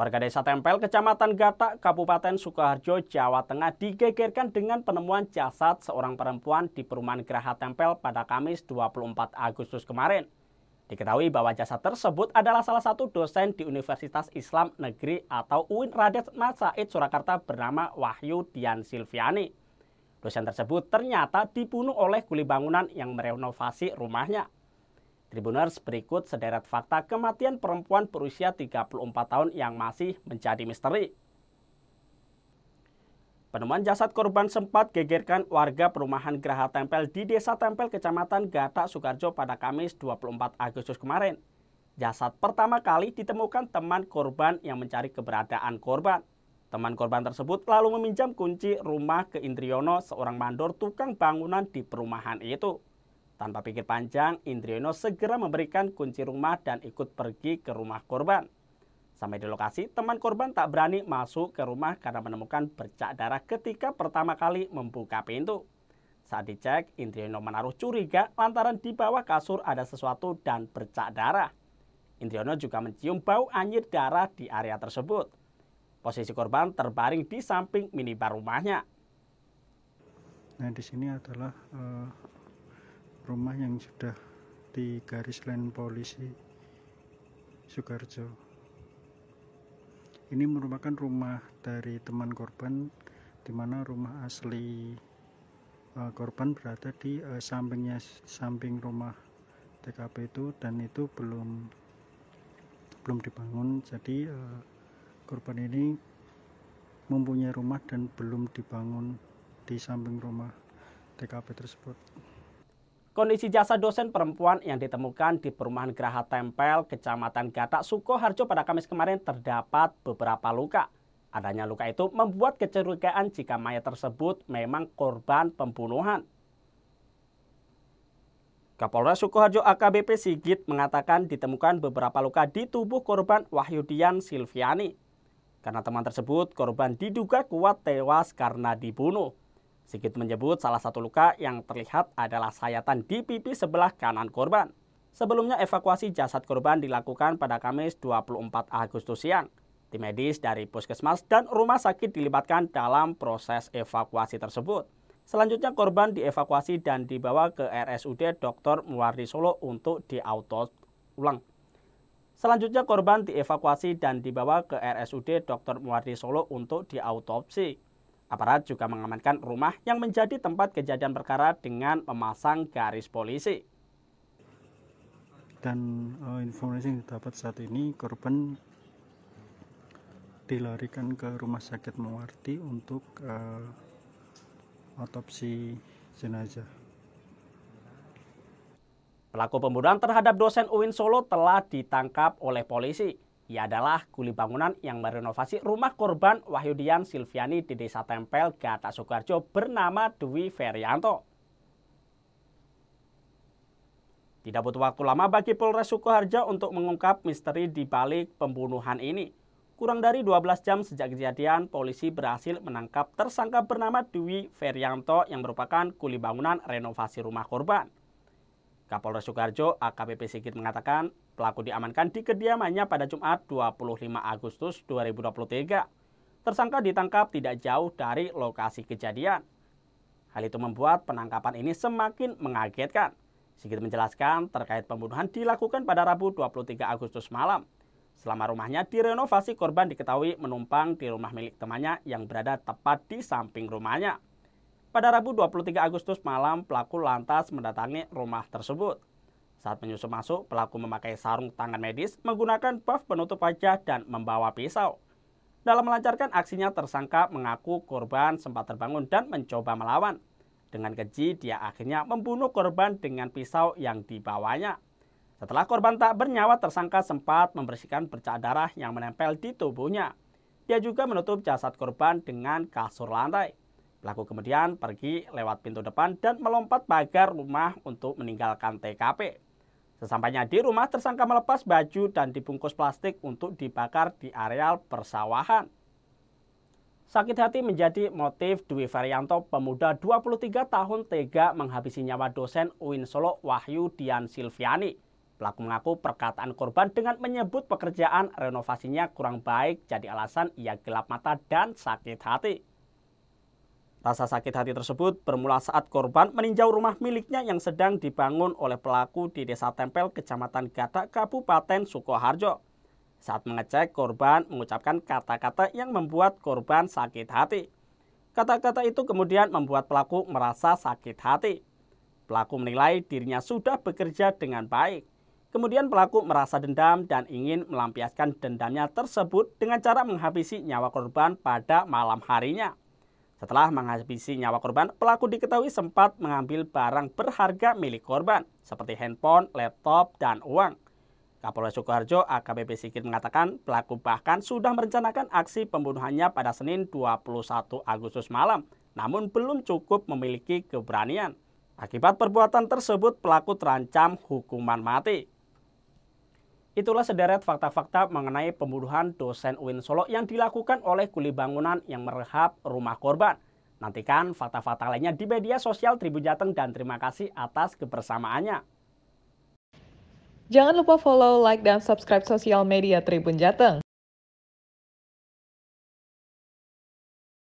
Warga desa Tempel, Kecamatan Gata, Kabupaten Sukoharjo, Jawa Tengah digegerkan dengan penemuan jasad seorang perempuan di perumahan Geraha Tempel pada Kamis 24 Agustus kemarin. Diketahui bahwa jasad tersebut adalah salah satu dosen di Universitas Islam Negeri atau UIN Raden Mas Said Surakarta bernama Wahyu Dian Silviani. Dosen tersebut ternyata dibunuh oleh kuli bangunan yang merenovasi rumahnya. Tribuners berikut sederet fakta kematian perempuan berusia 34 tahun yang masih menjadi misteri. Penemuan jasad korban sempat gegerkan warga perumahan Geraha Tempel di Desa Tempel, Kecamatan Gata, Sukarjo pada Kamis 24 Agustus kemarin. Jasad pertama kali ditemukan teman korban yang mencari keberadaan korban. Teman korban tersebut lalu meminjam kunci rumah ke Indriono, seorang mandor tukang bangunan di perumahan itu. Tanpa pikir panjang, Indriono segera memberikan kunci rumah dan ikut pergi ke rumah korban. Sampai di lokasi, teman korban tak berani masuk ke rumah karena menemukan bercak darah ketika pertama kali membuka pintu. Saat dicek, Indriono menaruh curiga lantaran di bawah kasur ada sesuatu dan bercak darah. Indriono juga mencium bau anjir darah di area tersebut. Posisi korban terbaring di samping minibar rumahnya. Nah, di sini adalah uh, rumah yang sudah di garis lain polisi Sukarjo ini merupakan rumah dari teman korban di mana rumah asli eh, korban berada di eh, sampingnya samping rumah TKP itu dan itu belum belum dibangun jadi eh, korban ini mempunyai rumah dan belum dibangun di samping rumah TKP tersebut Kondisi jasa dosen perempuan yang ditemukan di perumahan Geraha Tempel, Kecamatan Gatak, Sukoharjo pada Kamis kemarin terdapat beberapa luka. Adanya luka itu membuat kecurigaan jika mayat tersebut memang korban pembunuhan. Kapolres Sukoharjo AKBP Sigit mengatakan ditemukan beberapa luka di tubuh korban Wahyudian Silviani. Karena teman tersebut, korban diduga kuat tewas karena dibunuh. Sigit menyebut salah satu luka yang terlihat adalah sayatan di pipi sebelah kanan korban. Sebelumnya evakuasi jasad korban dilakukan pada Kamis 24 Agustus siang. Tim medis dari puskesmas dan rumah sakit dilibatkan dalam proses evakuasi tersebut. Selanjutnya korban dievakuasi dan dibawa ke RSUD Dr. Muardi Solo untuk diautos ulang. Selanjutnya korban dievakuasi dan dibawa ke RSUD Dr. Muardi Solo untuk diautopsi. Aparat juga mengamankan rumah yang menjadi tempat kejadian perkara dengan memasang garis polisi. Dan uh, informasi yang didapat saat ini korban dilarikan ke rumah sakit Muwarti untuk uh, otopsi jenazah. Pelaku pembunuhan terhadap dosen UIN Solo telah ditangkap oleh polisi. Ia adalah kuli bangunan yang merenovasi rumah korban Wahyudian Silviani di Desa Tempel, Gata Sukarjo bernama Dwi Ferianto. Tidak butuh waktu lama bagi Polres Sukoharjo untuk mengungkap misteri di balik pembunuhan ini. Kurang dari 12 jam sejak kejadian, polisi berhasil menangkap tersangka bernama Dwi Ferianto yang merupakan kuli bangunan renovasi rumah korban. Kapolres Sukoharjo AKBP Sigit mengatakan Pelaku diamankan di kediamannya pada Jumat 25 Agustus 2023. Tersangka ditangkap tidak jauh dari lokasi kejadian. Hal itu membuat penangkapan ini semakin mengagetkan. Sigit menjelaskan terkait pembunuhan dilakukan pada Rabu 23 Agustus malam. Selama rumahnya direnovasi, korban diketahui menumpang di rumah milik temannya yang berada tepat di samping rumahnya. Pada Rabu 23 Agustus malam, pelaku lantas mendatangi rumah tersebut. Saat penyusup masuk, pelaku memakai sarung tangan medis, menggunakan buff penutup wajah, dan membawa pisau. Dalam melancarkan aksinya, tersangka mengaku korban sempat terbangun dan mencoba melawan. Dengan keji, dia akhirnya membunuh korban dengan pisau yang dibawanya. Setelah korban tak bernyawa, tersangka sempat membersihkan bercak darah yang menempel di tubuhnya. Dia juga menutup jasad korban dengan kasur lantai. Pelaku kemudian pergi lewat pintu depan dan melompat pagar rumah untuk meninggalkan TKP. Sesampainya di rumah, tersangka melepas baju dan dibungkus plastik untuk dibakar di areal persawahan. Sakit hati menjadi motif Dwi Varianto, pemuda 23 tahun tega menghabisi nyawa dosen UIN Solo Wahyu Dian Silviani. Pelaku mengaku perkataan korban dengan menyebut pekerjaan renovasinya kurang baik jadi alasan ia gelap mata dan sakit hati. Rasa sakit hati tersebut bermula saat korban meninjau rumah miliknya yang sedang dibangun oleh pelaku di Desa Tempel, Kecamatan Gadak, Kabupaten Sukoharjo. Saat mengecek, korban mengucapkan kata-kata yang membuat korban sakit hati. Kata-kata itu kemudian membuat pelaku merasa sakit hati. Pelaku menilai dirinya sudah bekerja dengan baik. Kemudian pelaku merasa dendam dan ingin melampiaskan dendamnya tersebut dengan cara menghabisi nyawa korban pada malam harinya. Setelah menghabisi nyawa korban, pelaku diketahui sempat mengambil barang berharga milik korban, seperti handphone, laptop, dan uang. Kapolres Sukoharjo AKBP Sigit mengatakan pelaku bahkan sudah merencanakan aksi pembunuhannya pada Senin 21 Agustus malam, namun belum cukup memiliki keberanian. Akibat perbuatan tersebut, pelaku terancam hukuman mati. Itulah sederet fakta-fakta mengenai pembunuhan dosen UIN Solo yang dilakukan oleh kuli bangunan yang merehab rumah korban. Nantikan fakta-fakta lainnya di media sosial Tribun Jateng dan terima kasih atas kebersamaannya. Jangan lupa follow, like, dan subscribe sosial media Tribun Jateng.